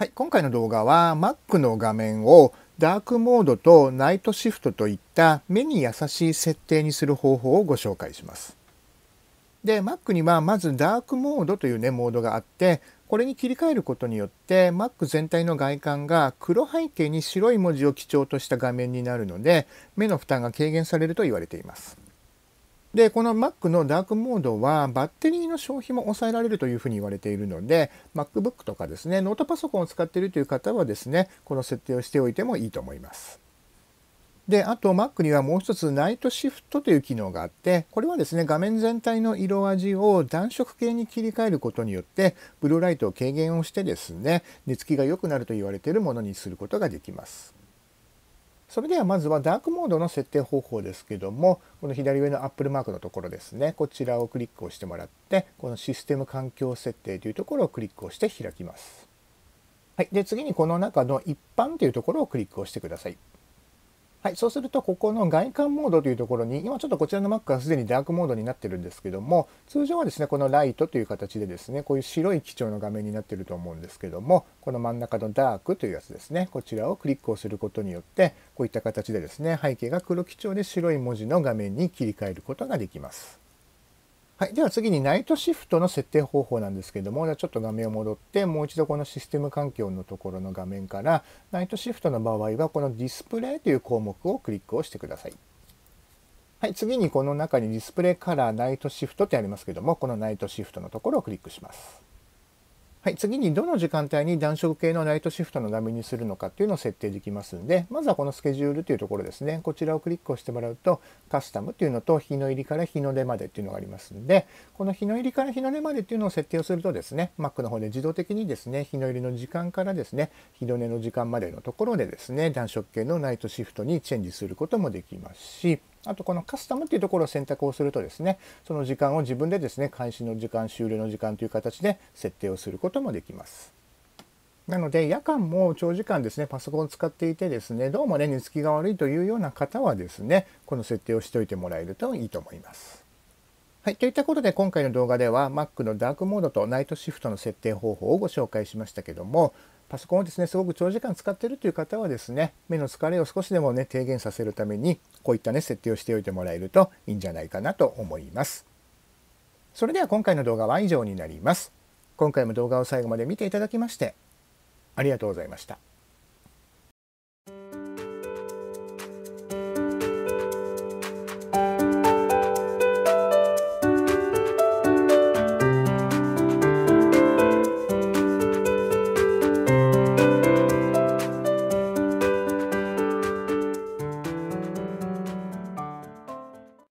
はい、今回の動画は Mac の画面をダークモードとナイトシフトといった目に優しい設定にする方法をご紹介します。で、Mac にはまずダークモードというね、モードがあって、これに切り替えることによって Mac 全体の外観が黒背景に白い文字を基調とした画面になるので、目の負担が軽減されると言われています。でこの Mac のダークモードはバッテリーの消費も抑えられるというふうに言われているので MacBook とかですねノートパソコンを使っているという方はですねこの設定をしておいてもいいと思います。であと Mac にはもう一つナイトシフトという機能があってこれはですね画面全体の色味を暖色系に切り替えることによってブルーライトを軽減をしてですね寝つきが良くなると言われているものにすることができます。それではまずはダークモードの設定方法ですけども、この左上のアップルマークのところですね、こちらをクリックをしてもらって、このシステム環境設定というところをクリックをして開きます。はい、で次にこの中の一般というところをクリックをしてください。はい、そうするとここの外観モードというところに今ちょっとこちらの Mac はすでにダークモードになってるんですけども通常はですねこのライトという形でですねこういう白い基調の画面になってると思うんですけどもこの真ん中のダークというやつですねこちらをクリックをすることによってこういった形でですね背景が黒基調で白い文字の画面に切り替えることができます。はい、では次にナイトシフトの設定方法なんですけども、じゃちょっと画面を戻って、もう一度このシステム環境のところの画面から、ナイトシフトの場合は、このディスプレイという項目をクリックをしてください。はい、次にこの中にディスプレイカラーナイトシフトってありますけども、このナイトシフトのところをクリックします。はい、次にどの時間帯に暖色系のナイトシフトの画面にするのかっていうのを設定できますんで、まずはこのスケジュールというところですね。こちらをクリックをしてもらうと、カスタムっていうのと、日の入りから日の出までっていうのがありますんで、この日の入りから日の出までっていうのを設定をするとですね、Mac の方で自動的にですね、日の入りの時間からですね、日の出の時間までのところでですね、暖色系のナイトシフトにチェンジすることもできますし、あとこのカスタムっていうところを選択をするとですね、その時間を自分でですね、開始の時間、終了の時間という形で設定をすることもできます。なので、夜間も長時間ですね、パソコンを使っていてですね、どうもね、寝つきが悪いというような方はですね、この設定をしておいてもらえるといいと思います。はい、といったことで今回の動画では Mac のダークモードとナイトシフトの設定方法をご紹介しましたけども、パソコンをですねすごく長時間使ってるという方はですね目の疲れを少しでもね低減させるためにこういったね設定をしておいてもらえるといいんじゃないかなと思いますそれでは今回の動画は以上になります今回も動画を最後まで見ていただきましてありがとうございました